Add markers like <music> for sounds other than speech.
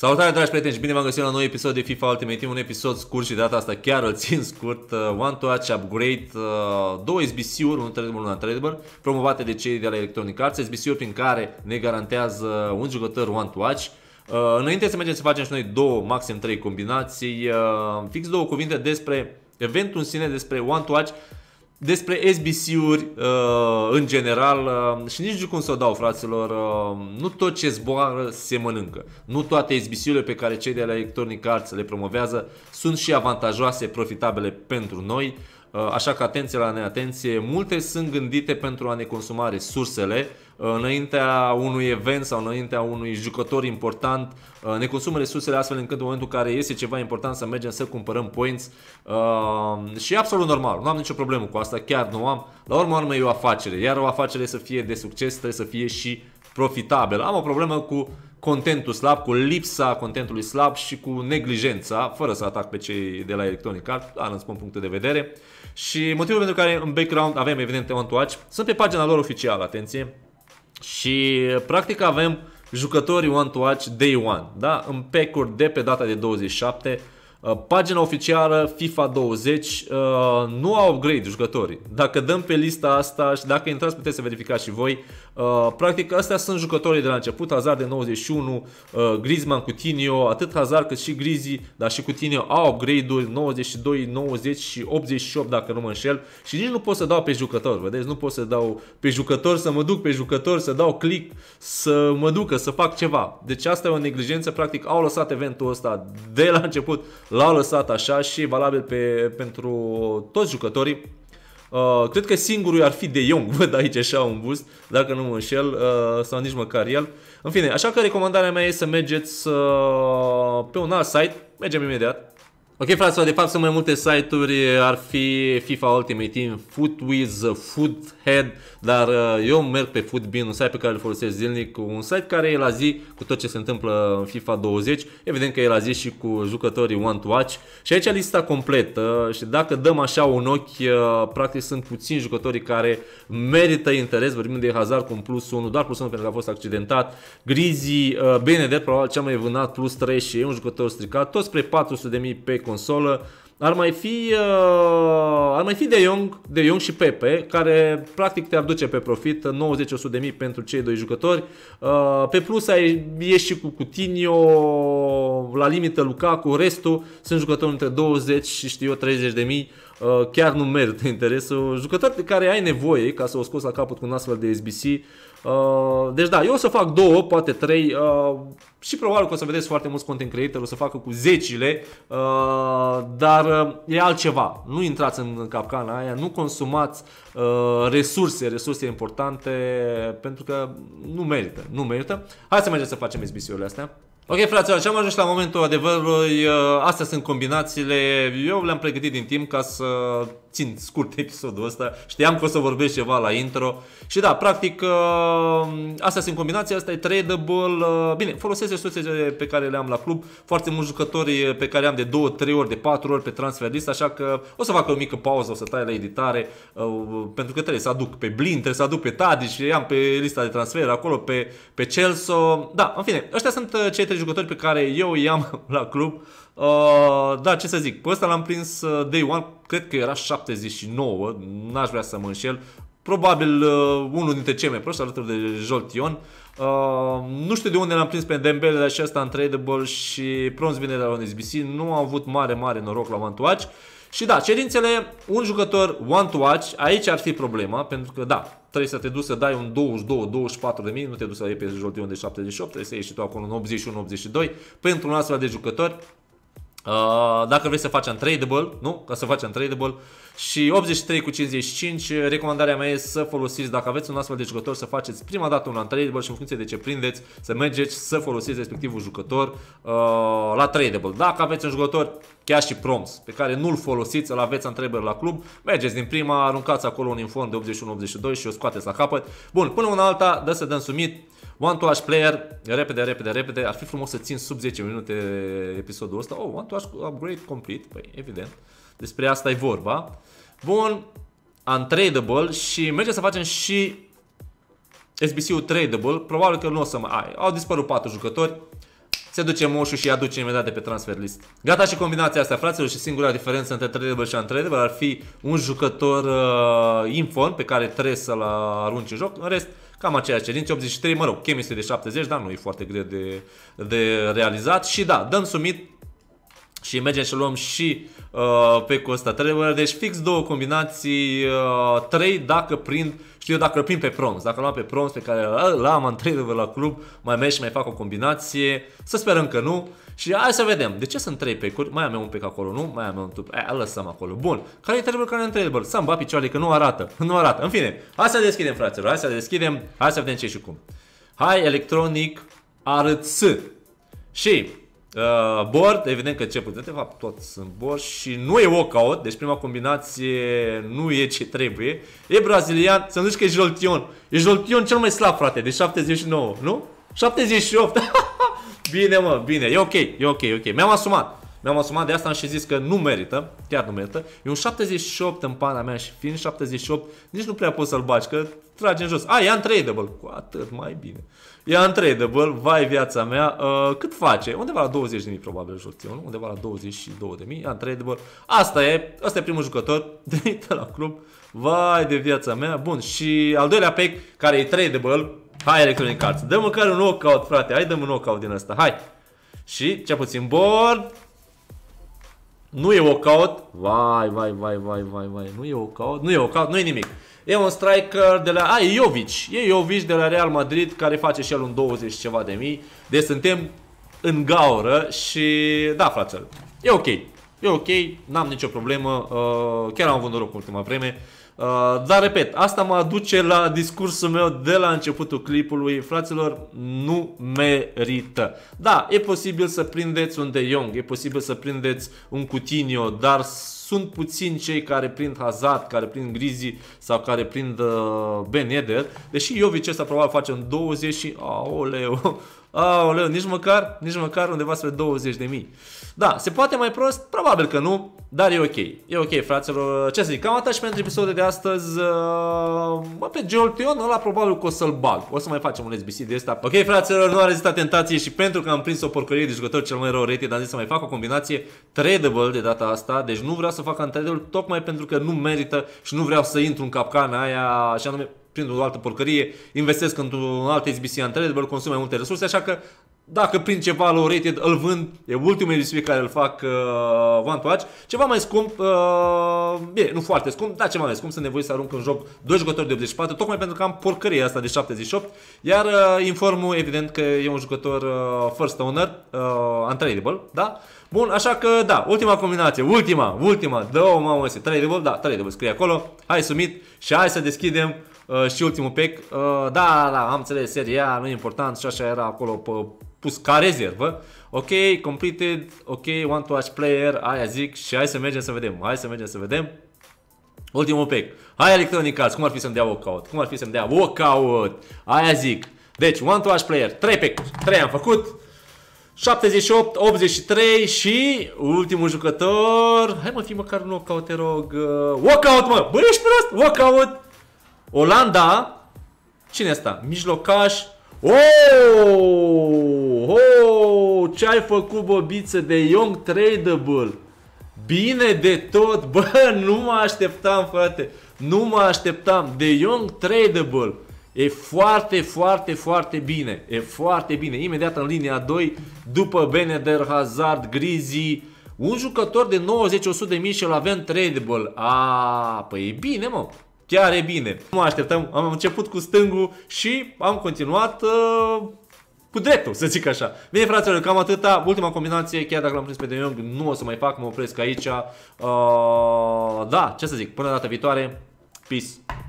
Salutare dragi prieteni și bine v-am găsit la un nou episod de FIFA Ultimate Team, un episod scurt și de data asta chiar îl țin scurt, uh, One Touch Upgrade, uh, două SBC-uri, unul tradable, unul tradable, promovate de cei de la Electronic Arts, SBC-uri prin care ne garantează un jucător One Touch. Uh, înainte să mergem să facem și noi două, maxim trei combinații, uh, fix două cuvinte despre eventul în sine, despre One Touch, despre SBC-uri uh, în general uh, și nici de cum să o dau, fraților, uh, nu tot ce zboară se mănâncă. Nu toate SBC-urile pe care cei de la Electronic Arts le promovează sunt și avantajoase, profitabile pentru noi. Uh, Uh, așa că atenție la neatenție. Multe sunt gândite pentru a ne consuma resursele, uh, înaintea unui event sau înaintea unui jucător important, uh, ne consumă resursele astfel încât în momentul în care este ceva important să mergem să cumpărăm points și e absolut normal, nu am nicio problemă cu asta, chiar nu am. La urmă, urmă e o afacere, iar o afacere să fie de succes trebuie să fie și Profitabil. Am o problemă cu contentul slab, cu lipsa contentului slab și cu neglijența, fără să atac pe cei de la Electronic Arts, dar îmi spun punctul de vedere. Și motivul pentru care în background avem evident On to Watch, sunt pe pagina lor oficială, atenție, și practic avem jucătorii One to Watch Day One, da? în pack de pe data de 27 Uh, pagina oficială FIFA 20 uh, nu au upgrade jucătorii. Dacă dăm pe lista asta și dacă intrați puteți să verificați și voi. Uh, practic astea sunt jucătorii de la început, Hazard de 91, Griezmann, Coutinho, atât Hazard cât și Grizi, dar și Coutinho au upgrade-uri 92, 90 și 88 dacă nu mă înșel. Și nici nu pot să dau pe jucători, vedeți? Nu pot să dau pe jucători, să mă duc pe jucători, să dau click, să mă ducă, să fac ceva. Deci asta e o neglijență, practic au lăsat eventul ăsta de la început L-au lăsat așa și e valabil pe, pentru toți jucătorii. Uh, cred că singurul ar fi De Jong, <laughs> văd aici așa un boost, dacă nu mă înșel, uh, sau nici măcar el. În fine, așa că recomandarea mea e să mergeți uh, pe un alt site, mergem imediat, Ok, fraților, de fapt sunt mai multe site-uri, ar fi FIFA Ultimate Team, FootWiz, Foothead, dar uh, eu merg pe FootBin, un site pe care îl folosesc zilnic, un site care e la zi cu tot ce se întâmplă în FIFA 20, evident că e la zi și cu jucătorii One to Watch și aici lista completă uh, și dacă dăm așa un ochi, uh, practic sunt puțini jucătorii care merită interes, vorbim de Hazard cu un plus 1, doar plus 1 pentru că a fost accidentat, Grizi, Benedet, probabil cel mai vânat, plus 3 și e un jucător stricat, tot spre 400.000 pe consolă. Ar mai fi, uh, ar mai fi De Jong, De Jong și Pepe, care practic te-ar duce pe profit 90-100 uh, de mii pentru cei doi jucători. Uh, pe plus ai ieși cu Coutinho, la limită Lukaku, restul sunt jucători între 20 și știu eu 30 de mii. Uh, Uh, chiar nu merită interesul. Jucători de care ai nevoie ca să o scoți la capăt cu un astfel de SBC. Uh, deci da, eu o să fac două, poate trei uh, și probabil că o să vedeți foarte mulți content creator o să facă cu zecile, dar e altceva. Nu intrați în capcana aia, nu consumați resurse, resurse importante pentru că nu merită, nu merită. Hai să mergem să facem SBC-urile astea. Ok, fraților, și am ajuns la momentul adevărului. Uh, astea sunt combinațiile. Eu le-am pregătit din timp ca să țin scurt <laughs> episodul ăsta. Știam că o să vorbesc ceva la intro. Și da, practic, uh, astea sunt combinații, asta e tradable. Uh, bine, folosesc resursele pe care le am la club. Foarte mulți jucători pe care am de 2, 3 ori, de 4 ori pe transfer list, așa că o să fac o mică pauză, o să tai la editare, pentru că trebuie să aduc pe Blind, trebuie să aduc pe Tadi și am pe lista de transfer acolo, pe, pe Celso. Da, în fine, ăștia sunt cei jucători pe care eu i-am <laughs> la club. Uh, da, ce să zic, pe ăsta l-am prins uh, day one, cred că era 79, n-aș vrea să mă înșel. Probabil uh, unul dintre cei mai proști alături de Joltion. Uh, nu știu de unde l-am prins pe Dembele, dar și asta în tradable și Prons vine de la un SBC. Nu am avut mare, mare noroc la Mantuaci. Uh, și da, cerințele, un jucător one to watch, aici ar fi problema, pentru că da, trebuie să te duci să dai un 22-24 de mii, nu te duci să iei pe joltiun de 78, trebuie să ieși tu acolo în 81-82, pentru un astfel de jucător, uh, dacă vrei să faci un tradable, nu? Ca să faci un tradable, și 83 cu 55, recomandarea mea e să folosiți, dacă aveți un astfel de jucător, să faceți prima dată un untradeable și în funcție de ce prindeți, să mergeți să folosiți respectivul jucător uh, la tradable. Dacă aveți un jucător chiar și proms, pe care nu-l folosiți, îl aveți întrebări la club, mergeți din prima, aruncați acolo un infon de 81-82 și o scoateți la capăt. Bun, până una alta, dă să dăm sumit. One to watch player, repede, repede, repede, ar fi frumos să țin sub 10 minute episodul ăsta. Oh, One to watch upgrade complete, păi evident. Uh, despre asta e vorba. Bun, untradable și mergem să facem și SBC-ul tradable. Probabil că nu o să mai ai. Au dispărut 4 jucători. Se duce moșu și aduce imediat de pe transfer list. Gata și combinația asta, fraților, și singura diferență între tradable și untradable ar fi un jucător uh, inform pe care trebuie să-l arunci în joc. În rest, cam aceeași cerință, 83, mă rog, chemistry de 70, dar nu e foarte greu de, de realizat. Și da, dăm sumit și mergem și luăm și uh, pe Costa Trevor. deci fix două combinații, uh, trei dacă prind, știu eu, dacă prind pe Proms, dacă luam pe Proms pe care l-am în Trevor la club, mai merg și mai fac o combinație, să sperăm că nu. Și hai să vedem, de ce sunt trei pecuri? Mai am eu un pec acolo, nu? Mai am eu un tup, aia lăsăm acolo. Bun, care e Trevor? care e Trevor? Să-mi bat picioarele că nu arată, nu arată. În fine, hai să deschidem, fraților, hai să deschidem, hai să vedem ce și cum. Hai, electronic, arăt Și Uh, board, evident că ce de fapt toți sunt board și nu e walkout, deci prima combinație nu e ce trebuie. E brazilian, să nu zici că e Joltion. E Joltion cel mai slab, frate, de 79, nu? 78! <laughs> bine, mă, bine, e ok, e ok, e ok. Mi-am asumat. Mi-am asumat de asta am și zis că nu merită, chiar nu merită. E un 78 în pana mea și fiind 78, nici nu prea poți să-l baci, că trage în jos. A, e untradable, cu atât mai bine. E untradeable, vai viața mea. Uh, cât face? Undeva la 20.000 probabil jurtiu, nu? Undeva la 22.000, untradeable. Asta e, asta e primul jucător <laughs> de la club. Vai de viața mea. Bun, și al doilea pack care e tradable, Hai Electronic Arts, dă măcar un knockout, frate, hai dăm un knockout din asta, hai! Și, ce puțin board, nu e knockout, vai, vai, vai, vai, vai, vai, nu e knockout, nu e knockout, nu e nimic. E un striker de la... A, e Jovic. E Jovic de la Real Madrid care face și el un 20 ceva de mii. Deci suntem în gaură și... Da, frațel, e ok. E ok, n-am nicio problemă. Uh, chiar am avut noroc ultima vreme. Uh, dar repet, asta mă aduce la discursul meu de la începutul clipului, fraților, nu merită. Da, e posibil să prindeți un De Jong, e posibil să prindeți un Coutinho, dar sunt puțini cei care prind Hazard, care prind Grizi sau care prind uh, Ben Yedder, deși Jovic ăsta probabil face în 20 și... Aoleu, Aoleu, nici măcar, nici măcar undeva spre 20 de mii. Da, se poate mai prost? Probabil că nu, dar e ok. E ok, fraților. Ce să zic, cam atât și pentru episodul de astăzi. Bă, uh, pe Geolteon ăla probabil că o să-l bag. O să mai facem un SBC de ăsta. Ok, fraților, nu a rezistat tentație și pentru că am prins o porcărie de jucător cel mai rău rated, am zis să mai fac o combinație tradable de data asta. Deci nu vreau să fac un tradable tocmai pentru că nu merită și nu vreau să intru în capcana aia și anume prind o altă porcărie, investesc într-un alt SBC Untradeable, consum mai multe resurse, așa că dacă prind ceva low rated, îl vând, e ultimul review care îl fac uh, One Touch, ceva mai scump, uh, bine, nu foarte scump, dar ceva mai scump, sunt nevoie să arunc în joc 2 jucători de 84, tocmai pentru că am porcăria asta de 78, iar uh, informul evident că e un jucător uh, first owner, uh, untradable, da? Bun, așa că da, ultima combinație, ultima, ultima, două mamă, este tradable, da, tradable scrie acolo, hai sumit și hai să deschidem Uh, și ultimul pic, uh, da, da, da, am înțeles, seria nu e important și așa era acolo pe, pus ca rezervă. Ok, completed, ok, one to watch player, aia zic și hai să mergem să vedem, hai să mergem să vedem. Ultimul pic, hai Electronic cum ar fi să-mi dea walkout? Cum ar fi să-mi dea walkout? Aia zic. Deci, one to watch player, 3 pic, 3 am făcut. 78, 83 și ultimul jucător... Hai mă, fi măcar un walkout, te rog. Uh, walkout, mă! Bă, ești prost? Walkout! Olanda, cine asta? Mijlocaș. Oh! Oh! Ce ai făcut, bobiță, de Young Tradable? Bine de tot, bă, <laughs> nu mă așteptam, frate. Nu mă așteptam. De Young Tradable. E foarte, foarte, foarte bine. E foarte bine. Imediat în linia 2, după Beneder, Hazard, Grizi, un jucător de 90-100 de mii și l avem tradable. A, păi e bine, mă chiar e bine. Nu așteptăm, așteptam, am început cu stângul și am continuat uh, cu dreptul, să zic așa. Bine, fraților, cam atâta. Ultima combinație, chiar dacă l-am prins pe De Jong, nu o să mai fac, mă opresc aici. Uh, da, ce să zic, până data viitoare, peace!